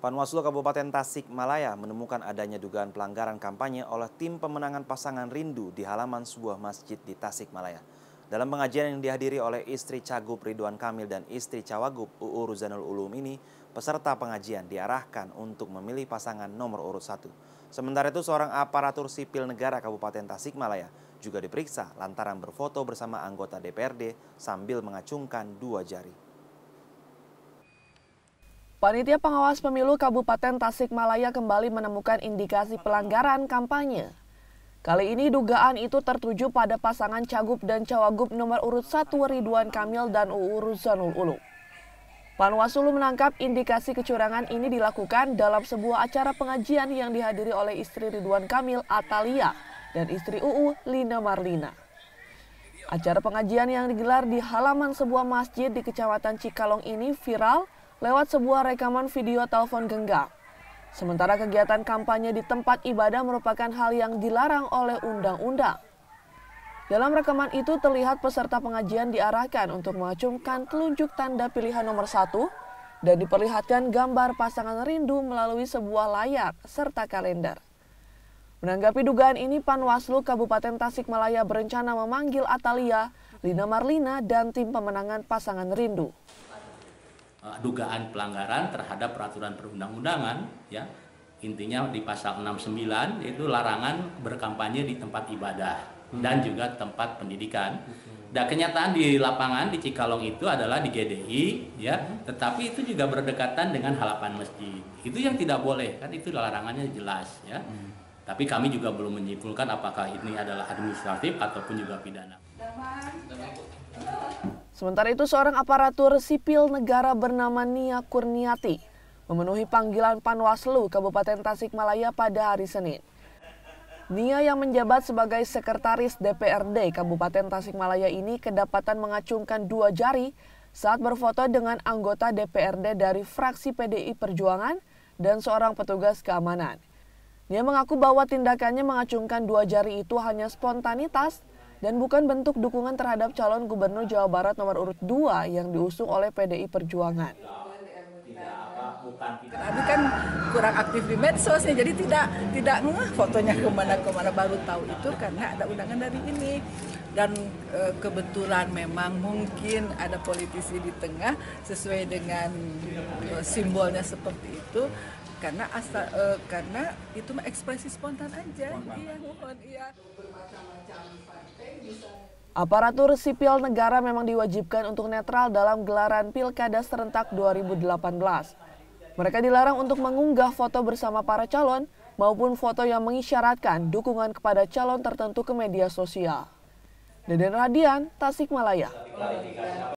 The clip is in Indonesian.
Panwaslu Kabupaten Tasikmalaya menemukan adanya dugaan pelanggaran kampanye oleh tim pemenangan pasangan Rindu di halaman sebuah masjid di Tasikmalaya. Dalam pengajian yang dihadiri oleh istri Cagup Ridwan Kamil dan istri Cawagup UU Ruzanul Ulum ini, peserta pengajian diarahkan untuk memilih pasangan nomor urut satu. Sementara itu seorang aparatur sipil negara Kabupaten Tasikmalaya juga diperiksa lantaran berfoto bersama anggota DPRD sambil mengacungkan dua jari. Panitia Pengawas Pemilu Kabupaten Tasikmalaya kembali menemukan indikasi pelanggaran kampanye. Kali ini dugaan itu tertuju pada pasangan Cagup dan Cawagup nomor urut 1 Ridwan Kamil dan UU Ruzanul Ulu. Panwasulu menangkap indikasi kecurangan ini dilakukan dalam sebuah acara pengajian yang dihadiri oleh istri Ridwan Kamil Atalia dan istri UU Lina Marlina. Acara pengajian yang digelar di halaman sebuah masjid di Kecamatan Cikalong ini viral lewat sebuah rekaman video telepon genggam. Sementara kegiatan kampanye di tempat ibadah merupakan hal yang dilarang oleh undang-undang. Dalam rekaman itu terlihat peserta pengajian diarahkan untuk mengacungkan telunjuk tanda pilihan nomor satu dan diperlihatkan gambar pasangan rindu melalui sebuah layar serta kalender. Menanggapi dugaan ini, Panwaslu Kabupaten Tasikmalaya berencana memanggil Atalia, Lina Marlina, dan tim pemenangan pasangan rindu. Eh, dugaan pelanggaran terhadap peraturan perundang-undangan ya intinya di pasal 69 itu larangan berkampanye di tempat ibadah hmm. dan juga tempat pendidikan. Hmm. Dan kenyataan di lapangan di Cikalong itu adalah di GDI ya, hmm. tetapi itu juga berdekatan dengan halapan masjid. Itu yang tidak boleh kan itu larangannya jelas ya. Tapi kami juga belum menyimpulkan apakah ini adalah administratif ataupun juga pidana. Sementara itu seorang aparatur sipil negara bernama Nia Kurniati memenuhi panggilan Panwaslu Kabupaten Tasikmalaya pada hari Senin. Nia yang menjabat sebagai sekretaris DPRD Kabupaten Tasikmalaya ini kedapatan mengacungkan dua jari saat berfoto dengan anggota DPRD dari fraksi PDI Perjuangan dan seorang petugas keamanan. Nia mengaku bahwa tindakannya mengacungkan dua jari itu hanya spontanitas dan bukan bentuk dukungan terhadap calon gubernur Jawa Barat nomor urut 2 yang diusung oleh PDI Perjuangan melakukan kita. Tapi kan kurang aktif di medsos jadi tidak tidak ngeh fotonya kemana-kemana baru tahu itu karena ada undangan dari ini dan e, kebetulan memang mungkin ada politisi di tengah sesuai dengan e, simbolnya seperti itu karena asal e, eh, karena itu ekspresi spontan aja iya mohon iya Aparatur sipil negara memang diwajibkan untuk netral dalam gelaran Pilkada serentak 2018. Mereka dilarang untuk mengunggah foto bersama para calon maupun foto yang mengisyaratkan dukungan kepada calon tertentu ke media sosial. Deden Radian, Tasikmalaya.